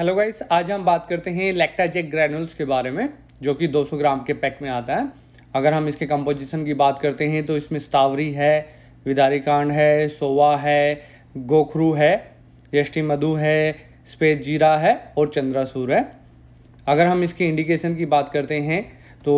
hello guys आज हम बात करते हैं लैक्टाजेक ग्रैनुल्स के बारे में जो कि 200 ग्राम के पैक में आता है अगर हम इसके कंपोजिशन की बात करते हैं तो इसमें स्तावरी है विदारीकांड है सोवा है गोखरू है यष्टि मधु है स्पेज जीरा है और चंद्रासूर है अगर हम इसके इंडिकेशन की बात करते हैं तो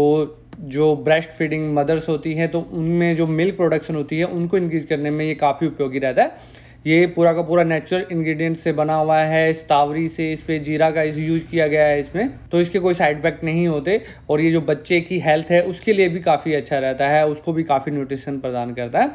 जो ब्रेस्ट फीडिंग मदर्स होती हैं तो उनमें जो मिल्क प्रोडक्शन होती है उनको इंक्रीज करने में ये काफ़ी उपयोगी रहता है ये पूरा का पूरा नेचुरल इंग्रेडिएंट से बना हुआ है स्तावरी से इस पर जीरा का इस यूज किया गया है इसमें तो इसके कोई साइड इफेक्ट नहीं होते और ये जो बच्चे की हेल्थ है उसके लिए भी काफ़ी अच्छा रहता है उसको भी काफ़ी न्यूट्रिशन प्रदान करता है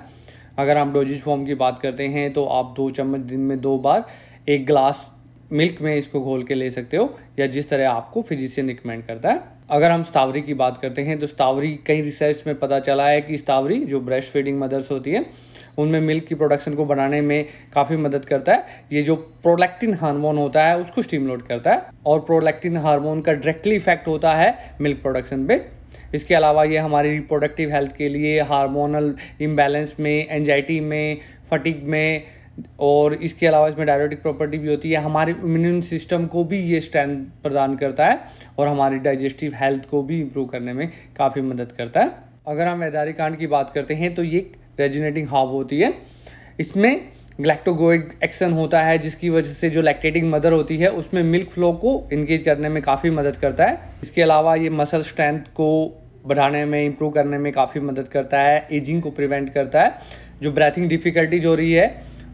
अगर हम डोजिज फॉर्म की बात करते हैं तो आप दो चम्मच दिन में दो बार एक ग्लास मिल्क में इसको घोल के ले सकते हो या जिस तरह आपको फिजिशियन रिकमेंड करता है अगर हम स्तावरी की बात करते हैं तो स्तावरी कई रिसर्च में पता चला है कि स्तावरी जो ब्रेस्ट फीडिंग मदर्स होती है उनमें मिल्क की प्रोडक्शन को बढ़ाने में काफ़ी मदद करता है ये जो प्रोलैक्टिन हार्मोन होता है उसको स्टिमुलेट करता है और प्रोलैक्टिन हार्मोन का डायरेक्टली इफेक्ट होता है मिल्क प्रोडक्शन पे इसके अलावा ये हमारी रिप्रोडक्टिव हेल्थ के लिए हार्मोनल इम्बैलेंस में एंजाइटी में फटिक में और इसके अलावा इसमें डायबिटिक प्रॉपर्टी भी होती है हमारे इम्यून सिस्टम को भी ये स्ट्रेंथ प्रदान करता है और हमारी डाइजेस्टिव हेल्थ को भी इम्प्रूव करने में काफ़ी मदद करता है अगर हम वैदारी कांड की बात करते हैं तो ये रेजिनेटिंग हाब होती है इसमें ग्लैक्टोगोइक एक्शन होता है जिसकी वजह से जो लैक्टेटिंग मदर होती है उसमें मिल्क फ्लो को इंगेज करने में काफ़ी मदद करता है इसके अलावा ये मसल स्ट्रेंथ को बढ़ाने में इंप्रूव करने में काफ़ी मदद करता है एजिंग को प्रिवेंट करता है जो ब्रैथिंग डिफ़िकल्टीज हो रही है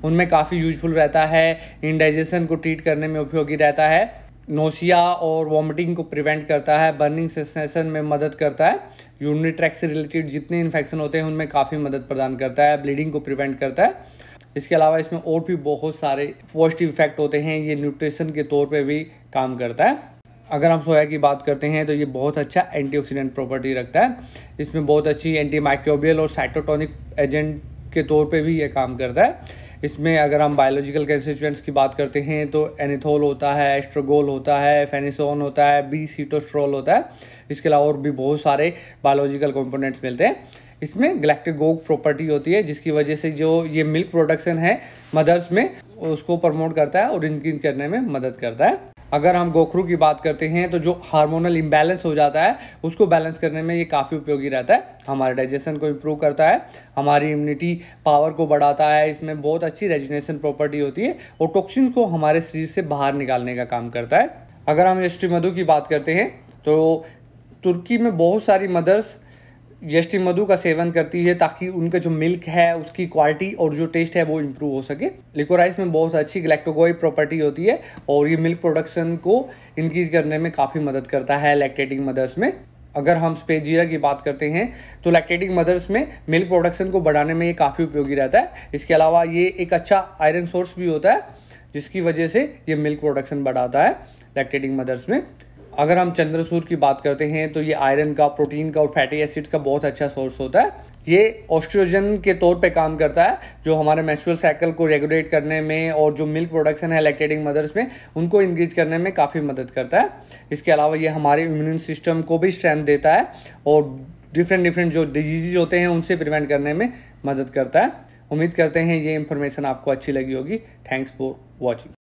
उनमें काफ़ी यूजफुल रहता है इनडाइजेशन को ट्रीट करने में उपयोगी रहता है नोसिया और वॉमिटिंग को प्रिवेंट करता है बर्निंग सेंसेशन में मदद करता है यूरिनरी ट्रैक से रिलेटेड जितने इन्फेक्शन होते हैं उनमें काफ़ी मदद प्रदान करता है ब्लीडिंग को प्रिवेंट करता है इसके अलावा इसमें और भी बहुत सारे पॉजिटिव इफेक्ट होते हैं ये न्यूट्रिशन के तौर पर भी काम करता है अगर हम सोया की बात करते हैं तो ये बहुत अच्छा एंटीऑक्सीडेंट प्रॉपर्टी रखता है इसमें बहुत अच्छी एंटी माइक्रोबियल और साइटोटॉनिक एजेंट के तौर पे भी ये काम करता है इसमें अगर हम बायोलॉजिकल कंस्टिट्यूएंट्स की बात करते हैं तो एनिथोल होता है एस्ट्रोगोल होता है फेनिसोन होता है बी सीटोस्ट्रोल होता है इसके अलावा और भी बहुत सारे बायोलॉजिकल कंपोनेंट्स मिलते हैं इसमें गलेक्टिगोग प्रॉपर्टी होती है जिसकी वजह से जो ये मिल्क प्रोडक्शन है मदर्स में उसको प्रमोट करता है और इंक्रीज करने में मदद करता है अगर हम गोखरू की बात करते हैं तो जो हार्मोनल इम्बैलेंस हो जाता है उसको बैलेंस करने में ये काफ़ी उपयोगी रहता है हमारे डाइजेशन को इम्प्रूव करता है हमारी इम्यूनिटी पावर को बढ़ाता है इसमें बहुत अच्छी रेजिनेशन प्रॉपर्टी होती है और टॉक्सिन को हमारे शरीर से बाहर निकालने का काम करता है अगर हम यष्टि मधु की बात करते हैं तो तुर्की में बहुत सारी मदर्स मधु का सेवन करती है ताकि उनका जो मिल्क है उसकी क्वालिटी और जो टेस्ट है वो इम्प्रूव हो सके लिकोराइस में बहुत अच्छी गलेक्टोगोइ प्रॉपर्टी होती है और ये मिल्क प्रोडक्शन को इंक्रीज करने में काफ़ी मदद करता है लैक्टेटिंग मदर्स में अगर हम स्पेजीरा की बात करते हैं तो लैक्टेटिंग मदर्स में मिल्क प्रोडक्शन को बढ़ाने में ये काफ़ी उपयोगी रहता है इसके अलावा ये एक अच्छा आयरन सोर्स भी होता है जिसकी वजह से ये मिल्क प्रोडक्शन बढ़ाता है लैक्टेटिंग मदर्स में अगर हम चंद्रसूर की बात करते हैं तो ये आयरन का प्रोटीन का और फैटी एसिड का बहुत अच्छा सोर्स होता है ये ऑस्ट्रोजन के तौर पे काम करता है जो हमारे मैचुरल साइकिल को रेगुलेट करने में और जो मिल्क प्रोडक्शन है लैक्टेटिंग मदर्स में उनको इंक्रीज करने में काफ़ी मदद करता है इसके अलावा ये हमारे इम्यून सिस्टम को भी स्ट्रेंथ देता है और डिफरेंट डिफरेंट जो डिजीज होते हैं उनसे प्रिवेंट करने में मदद करता है उम्मीद करते हैं ये इन्फॉर्मेशन आपको अच्छी लगी होगी थैंक्स फॉर वॉचिंग